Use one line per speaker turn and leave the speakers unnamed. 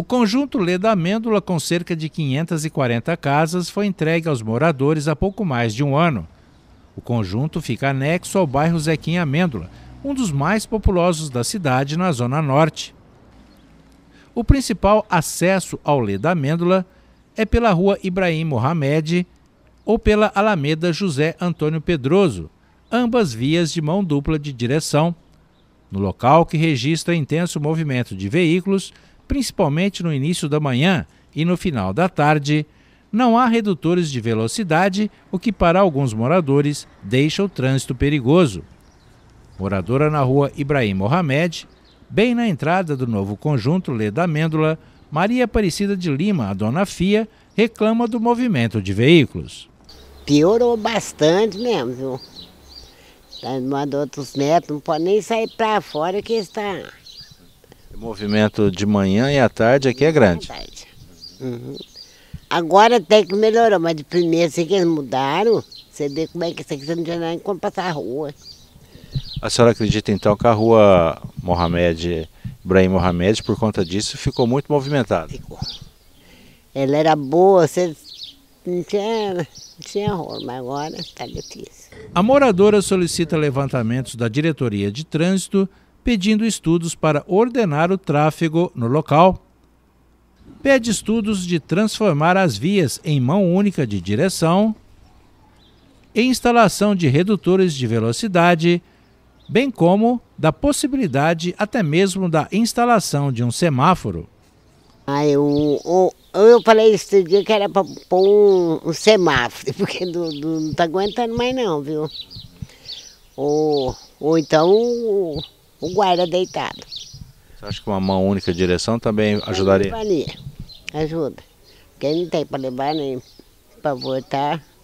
O conjunto Lê da Amêndola, com cerca de 540 casas, foi entregue aos moradores há pouco mais de um ano. O conjunto fica anexo ao bairro Zequinha Amêndola, um dos mais populosos da cidade na Zona Norte. O principal acesso ao Lê da Amêndola é pela rua Ibrahim Mohamed ou pela Alameda José Antônio Pedroso, ambas vias de mão dupla de direção. No local que registra intenso movimento de veículos, principalmente no início da manhã e no final da tarde, não há redutores de velocidade, o que para alguns moradores deixa o trânsito perigoso. Moradora na rua Ibrahim Mohamed, bem na entrada do novo conjunto Lê da Maria Aparecida de Lima, a dona Fia, reclama do movimento de veículos. Piorou
bastante
mesmo, viu? Tá mandando outros metros, não
pode nem sair para fora que está
movimento de manhã e à tarde aqui é grande.
Uhum. Agora até que melhorou, mas de primeiro assim que eles mudaram. Você vê como é que isso aqui você não tinha nem como passar a rua.
A senhora acredita então que a rua Mohamed, Ibrahim Mohamed, por conta disso, ficou muito movimentada? Ficou.
Ela era boa, você não tinha, não tinha rua, mas agora está difícil.
A moradora solicita levantamentos da diretoria de trânsito pedindo estudos para ordenar o tráfego no local. Pede estudos de transformar as vias em mão única de direção, e instalação de redutores de velocidade, bem como da possibilidade até mesmo da instalação de um semáforo.
Ah, eu, eu, eu falei esse dia que era para pôr um, um, semáforo, porque do, do, não está aguentando mais não, viu? Ou, ou então o guarda deitado.
Você acha que uma mão única de direção também ajudaria? Ajudaria,
ajuda. Quem não tem para levar nem para voltar,